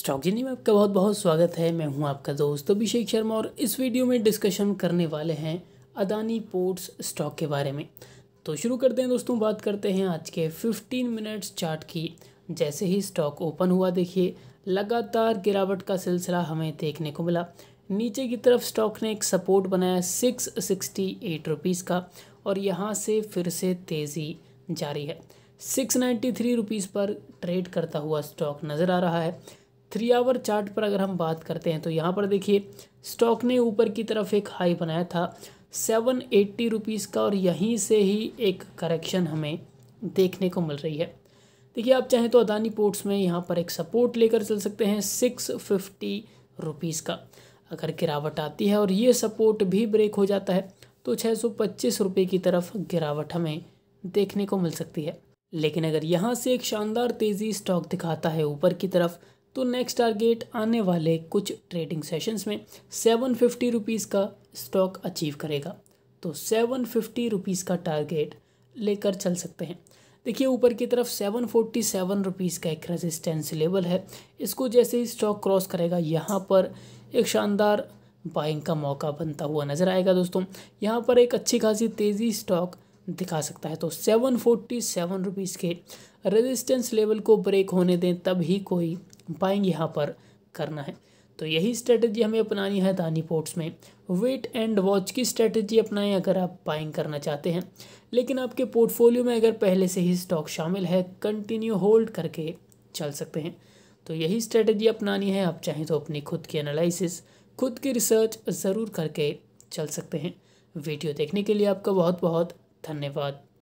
stock जी में आपका बहुत बहुत स्वागत है मैं हूं आपका दोस्त अभिषेक शर्मा और इस वीडियो में डिस्कशन करने वाले हैं अदानी पोर्ट्स स्टॉक के बारे में तो शुरू करते हैं दोस्तों बात करते हैं आज के 15 मिनट्स चार्ट की जैसे ही स्टॉक ओपन हुआ देखिए लगातार गिरावट का सिलसिला हमें देखने को मिला नीचे की तरफ स्टॉक ने एक सपोर्ट बनाया सिक्स सिक्सटी एट रुपीज़ का और यहाँ से फिर से तेज़ी जारी है सिक्स नाइन्टी थ्री रुपीज़ पर ट्रेड करता हुआ स्टॉक नज़र आ रहा है थ्री आवर चार्ट पर अगर हम बात करते हैं तो यहाँ पर देखिए स्टॉक ने ऊपर की तरफ एक हाई बनाया था सेवन एट्टी रुपीज़ का और यहीं से ही एक करेक्शन हमें देखने को मिल रही है देखिए आप चाहें तो अदानी पोर्ट्स में यहाँ पर एक सपोर्ट लेकर चल सकते हैं सिक्स फिफ्टी रुपीज़ का अगर गिरावट आती है और ये सपोर्ट भी ब्रेक हो जाता है तो छः सौ पच्चीस रुपये की तरफ गिरावट हमें देखने को मिल सकती है लेकिन अगर यहाँ से एक शानदार तेज़ी स्टॉक दिखाता है ऊपर की तरफ तो नेक्स्ट टारगेट आने वाले कुछ ट्रेडिंग सेशंस में सेवन फिफ्टी रुपीज़ का स्टॉक अचीव करेगा तो सेवन फिफ्टी रुपीज़ का टारगेट लेकर चल सकते हैं देखिए ऊपर की तरफ सेवन फोर्टी सेवन रुपीज़ का एक रेजिस्टेंस लेवल है इसको जैसे ही स्टॉक क्रॉस करेगा यहाँ पर एक शानदार बाइंग का मौका बनता हुआ नज़र आएगा दोस्तों यहाँ पर एक अच्छी खासी तेज़ी स्टॉक दिखा सकता है तो सेवन फोर्टी सेवन रुपीज़ के रेजिस्टेंस लेवल को ब्रेक होने दें तब ही कोई बाइंग यहाँ पर करना है तो यही स्ट्रेटजी हमें अपनानी है दानी पोर्ट्स में वेट एंड वॉच की स्ट्रेटजी अपनाएं अगर आप बाइंग करना चाहते हैं लेकिन आपके पोर्टफोलियो में अगर पहले से ही स्टॉक शामिल है कंटिन्यू होल्ड करके चल सकते हैं तो यही स्ट्रेटजी अपनानी है आप चाहें तो अपनी खुद की एनालिसिस खुद की रिसर्च ज़रूर करके चल सकते हैं वीडियो देखने के लिए आपका बहुत बहुत धन्यवाद